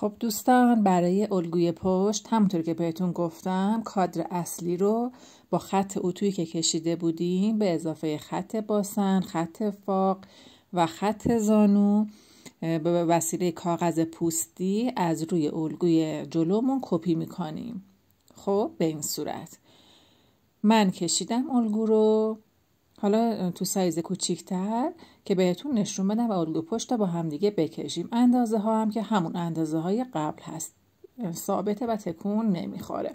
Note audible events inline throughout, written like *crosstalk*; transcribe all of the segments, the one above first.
خب دوستان برای الگوی پشت همونطور که بهتون گفتم کادر اصلی رو با خط اتویی که کشیده بودیم به اضافه خط باسن، خط فاق و خط زانو به وسیله کاغذ پوستی از روی الگوی جلومون کپی میکنیم خب به این صورت من کشیدم الگو رو حالا تو سایز کوچیکتر که بهتون نشون بدم و آلو پشت با همدیگه بکشیم اندازه ها هم که همون اندازه های قبل هست ثابته و تکون نمیخوره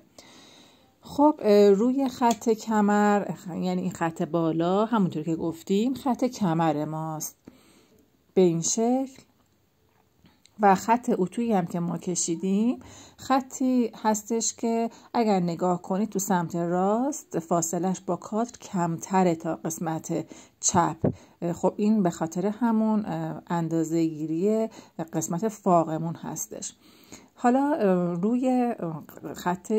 خب روی خط کمر یعنی این خط بالا همونطور که گفتیم خط کمر ماست به این شکل و خط اتویی هم که ما کشیدیم خطی هستش که اگر نگاه کنید تو سمت راست فاصلش با کادر کمتره تا قسمت چپ خب این به خاطر همون اندازه گیری قسمت فاقمون هستش حالا روی خط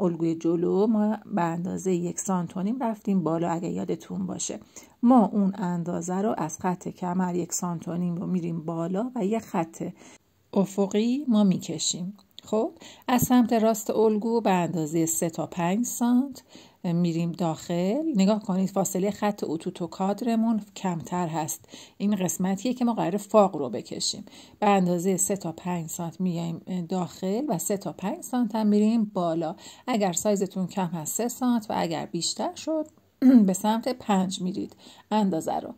الگوی جلو ما به اندازه یک سانتونیم رفتیم بالا اگه یادتون باشه ما اون اندازه رو از خط کمر یک سانتونیم رو میریم بالا و یه خط افقی ما میکشیم خب از سمت راست الگو به اندازه 3 تا 5 سانت میریم داخل نگاه کنید فاصله خط اتوتو کادرمون کمتر هست این قسمتیه که ما قرار فاق رو بکشیم به اندازه 3 تا 5 سانت میایم داخل و 3 تا 5 سانت هم میریم بالا اگر سایزتون کم هست 3 سانت و اگر بیشتر شد *clears throat* به سمت 5 میرید اندازه رو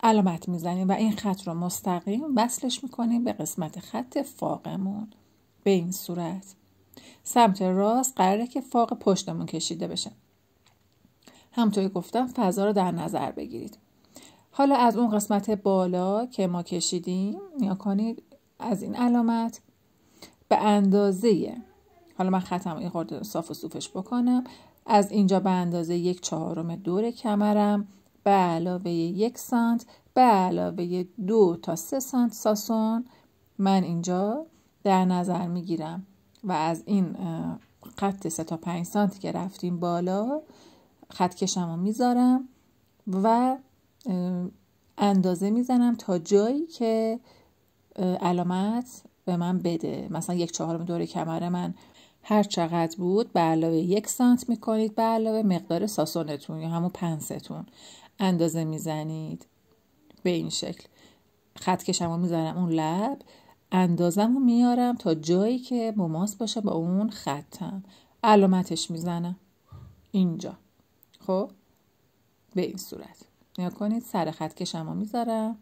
علامت میزنیم و این خط رو مستقیم وصلش میکنیم به قسمت خط فاقمون به این صورت سمت راست قراره که فاق پشتمون کشیده بشه همطوری گفتم فضا رو در نظر بگیرید حالا از اون قسمت بالا که ما کشیدیم نیا کنید از این علامت به اندازه حالا من ختم این خورده صاف و صوفش بکنم از اینجا به اندازه یک چهارم دور کمرم به علاوه یک سانت به علاوه دو تا سه سانت ساسون من اینجا در نظر میگیرم و از این خط سه تا پنج سانتی که رفتیم بالا خط رو میذارم و اندازه میزنم تا جایی که علامت به من بده مثلا یک چهارم دور کمر من هر چقدر بود به علاوه یک سانت میکنید به علاوه مقدار ساسونتون یا همون پنستون اندازه میزنید به این شکل خط کشم رو میزنم اون لب اندازم رو میارم تا جایی که مماس باشه با اون خطم علامتش میزنم اینجا خب به این صورت نیا کنید سر خط کشم میذارم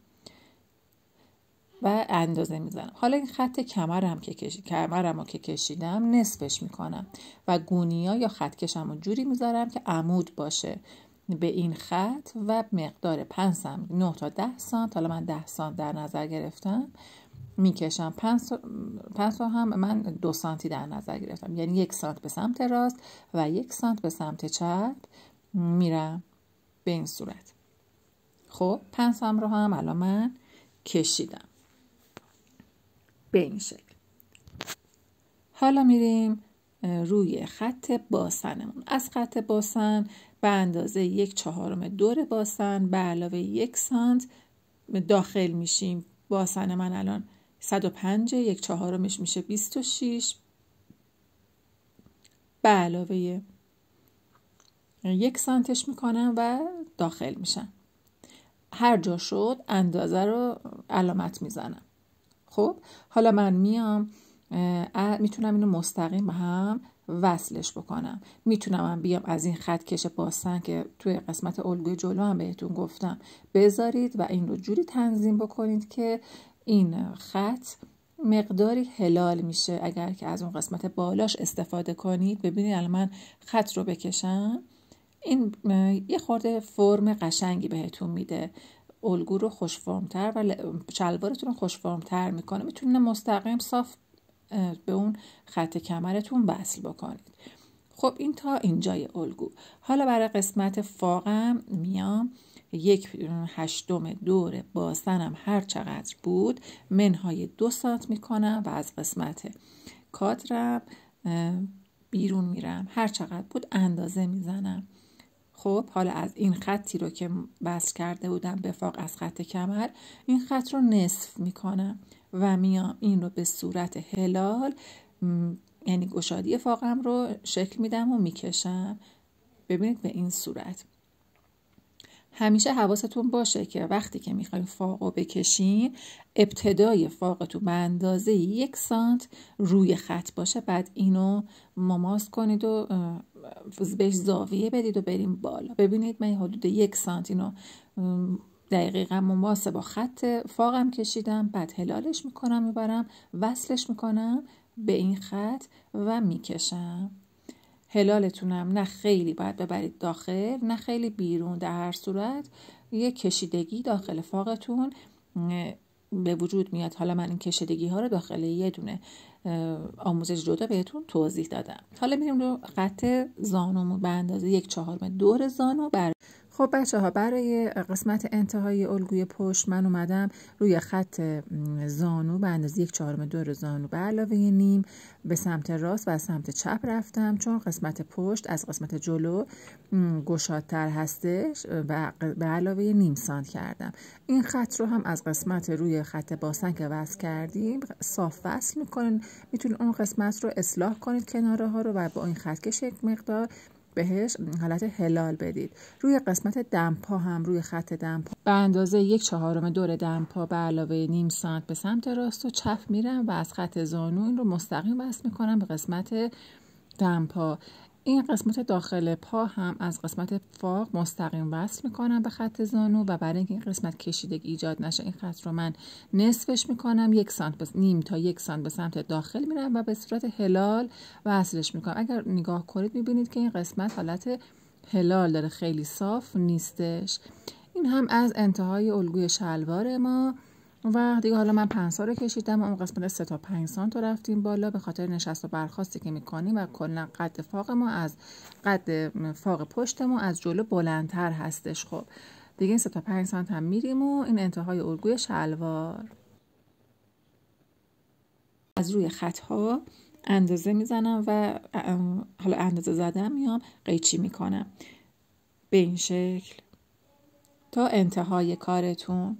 و اندازه میزنم حالا این خط کمرم که کش... کمرم رو که کشیدم نصفش میکنم و گونیا یا خط کشم رو جوری میذارم که عمود باشه به این خط و مقدار 5 سم 9 تا ده سانت حالا من 10 سانت در نظر گرفتم میکشم 5 پنج هم من دو سانتی در نظر گرفتم یعنی یک سانت به سمت راست و یک سانت به سمت چپ میرم به این صورت خب پنسم رو هم الان من کشیدم به این شکل حالا میریم روی خط باسنمون از خط باسن به اندازه یک چهارم دور باسن به علاوه یک سانت داخل میشیم باسن من الان 105 یک چهارمش میشه 26 به علاوه یک سانتش میکنم و داخل میشم هر جا شد اندازه رو علامت میزنم خب حالا من میام میتونم اینو مستقیم هم وصلش بکنم میتونم هم بیام از این خط کش باستن که توی قسمت الگوی جلو هم بهتون گفتم بذارید و این رو جوری تنظیم بکنید که این خط مقداری هلال میشه اگر که از اون قسمت بالاش استفاده کنید ببینید الان من خط رو بکشم این یه خورده فرم قشنگی بهتون میده الگو رو خوش فرمتر و شلوارتون رو خوش فرمتر میکنه میتونید مستقیم صاف به اون خط کمرتون وصل بکنید خب این تا اینجای الگو حالا برای قسمت فاقم میام یک هشتم دور باسنم هر چقدر بود منهای دو سانت میکنم و از قسمت کادرم بیرون میرم هر چقدر بود اندازه میزنم خب حالا از این خطی رو که بس کرده بودم به فاق از خط کمر این خط رو نصف میکنم و میام این رو به صورت هلال یعنی گشادی فاقم رو شکل میدم و میکشم ببینید به این صورت همیشه حواستون باشه که وقتی که میخواین فاق رو بکشین ابتدای تو به اندازه یک سانت روی خط باشه بعد اینو مماس کنید و بهش زاویه بدید و بریم بالا ببینید من حدود یک سانت اینو دقیقا مماسه با خط فاقم کشیدم بعد هلالش میکنم میبرم وصلش میکنم به این خط و میکشم هلالتونم نه خیلی باید ببرید داخل نه خیلی بیرون در هر صورت یه کشیدگی داخل فاقتون به وجود میاد حالا من این کشیدگی ها رو داخل یه دونه آموزش جدا بهتون توضیح دادم حالا میریم رو خط زانومون به اندازه یک چهارم دور زانو بر خب بچه ها برای قسمت انتهای الگوی پشت من اومدم روی خط زانو به اندازه یک چهارم دور زانو به علاوه نیم به سمت راست و سمت چپ رفتم چون قسمت پشت از قسمت جلو گشادتر هستش به علاوه نیم کردم این خط رو هم از قسمت روی خط باسن که وصل کردیم صاف وصل میکنین میتونید اون قسمت رو اصلاح کنید کناره ها رو و با این خط که مقدار بهش حالت هلال بدید روی قسمت دمپا هم روی خط دمپا به اندازه یک چهارم دور دمپا به علاوه نیم سانت به سمت راست و چپ میرم و از خط زانو این رو مستقیم وصل میکنم به قسمت دمپا این قسمت داخل پا هم از قسمت فاق مستقیم وصل میکنم به خط زانو و برای اینکه این قسمت کشیدگی ایجاد نشه این خط رو من نصفش میکنم یک سانت نیم تا یک سانت به سمت داخل میرم و به صورت هلال وصلش میکنم اگر نگاه کنید میبینید که این قسمت حالت هلال داره خیلی صاف نیستش این هم از انتهای الگوی شلوار ما و دیگه حالا من پنج رو کشیدم و اون قسمت سه تا 5 سانت رفتیم بالا به خاطر نشست و برخواستی که میکنیم و کلا قد فاق ما از قد فاق پشت ما از جلو بلندتر هستش خب دیگه این 3 تا پنج سانت هم میریم و این انتهای الگوی شلوار از روی ها اندازه میزنم و حالا اندازه زدم میام قیچی میکنم به این شکل تا انتهای کارتون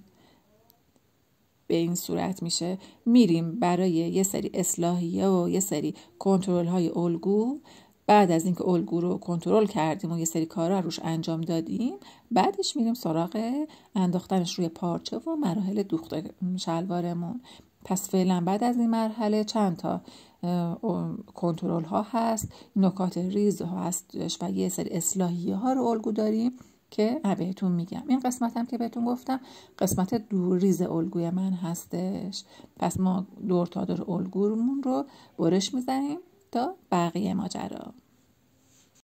به این صورت میشه میریم برای یه سری اصلاحیه و یه سری کنترل های الگو بعد از اینکه الگو رو کنترل کردیم و یه سری کارا روش انجام دادیم بعدش میریم سراغ انداختنش روی پارچه و مراحل دوخت شلوارمون پس فعلا بعد از این مرحله چند تا کنترل ها هست نکات ریز هستش هست و یه سری اصلاحیه ها رو الگو داریم که بهتون میگم این قسمت هم که بهتون گفتم قسمت دورریز الگوی من هستش پس ما دور تا دور الگومون رو برش میزنیم تا بقیه ماجرا